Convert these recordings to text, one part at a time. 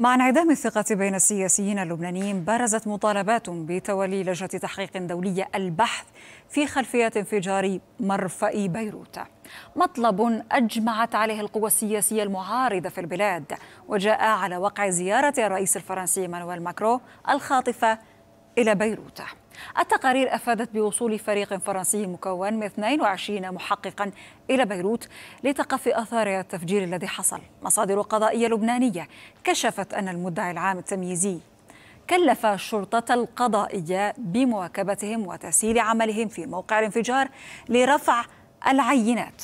مع انعدام الثقة بين السياسيين اللبنانيين برزت مطالبات بتولي لجنة تحقيق دولية البحث في خلفية انفجار مرفأ بيروت. مطلب أجمعت عليه القوى السياسية المعارضة في البلاد وجاء على وقع زيارة الرئيس الفرنسي مانويل ماكرو الخاطفة إلى بيروت التقارير أفادت بوصول فريق فرنسي مكون من 22 محققا إلى بيروت لتقفي آثار التفجير الذي حصل مصادر قضائية لبنانية كشفت أن المدعي العام التمييزي كلف الشرطة القضائية بمواكبتهم وتسهيل عملهم في موقع الانفجار لرفع العينات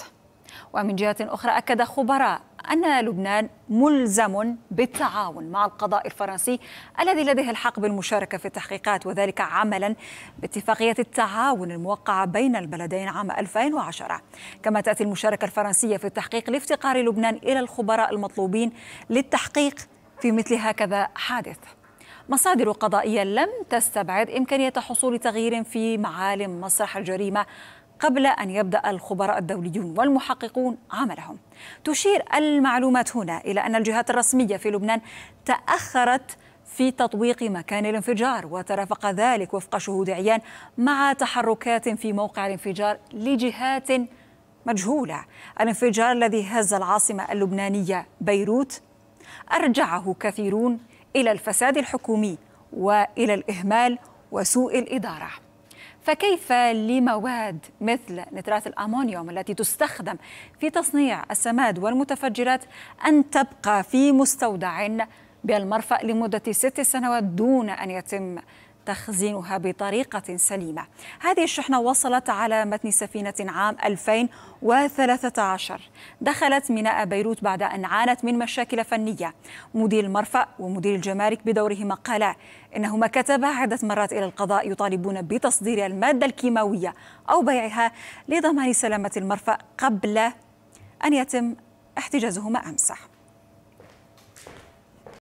ومن جهة أخرى أكد خبراء أن لبنان ملزم بالتعاون مع القضاء الفرنسي الذي لديه الحق بالمشاركة في التحقيقات وذلك عملا باتفاقية التعاون الموقعة بين البلدين عام 2010 كما تأتي المشاركة الفرنسية في التحقيق لافتقار لبنان إلى الخبراء المطلوبين للتحقيق في مثل هكذا حادث مصادر قضائية لم تستبعد إمكانية حصول تغيير في معالم مسرح الجريمة قبل أن يبدأ الخبراء الدوليون والمحققون عملهم تشير المعلومات هنا إلى أن الجهات الرسمية في لبنان تأخرت في تطويق مكان الانفجار وترافق ذلك وفق شهود عيان مع تحركات في موقع الانفجار لجهات مجهولة الانفجار الذي هز العاصمة اللبنانية بيروت أرجعه كثيرون إلى الفساد الحكومي وإلى الإهمال وسوء الإدارة فكيف لمواد مثل نترات الأمونيوم التي تستخدم في تصنيع السماد والمتفجرات أن تبقى في مستودع بالمرفأ لمدة ست سنوات دون أن يتم وتخزينها بطريقة سليمة هذه الشحنة وصلت على متن سفينة عام 2013 دخلت ميناء بيروت بعد أن عانت من مشاكل فنية مدير المرفأ ومدير الجمارك بدورهما قالا إنهما كتبا عدة مرات إلى القضاء يطالبون بتصدير المادة الكيماوية أو بيعها لضمان سلامة المرفأ قبل أن يتم احتجازهما أمس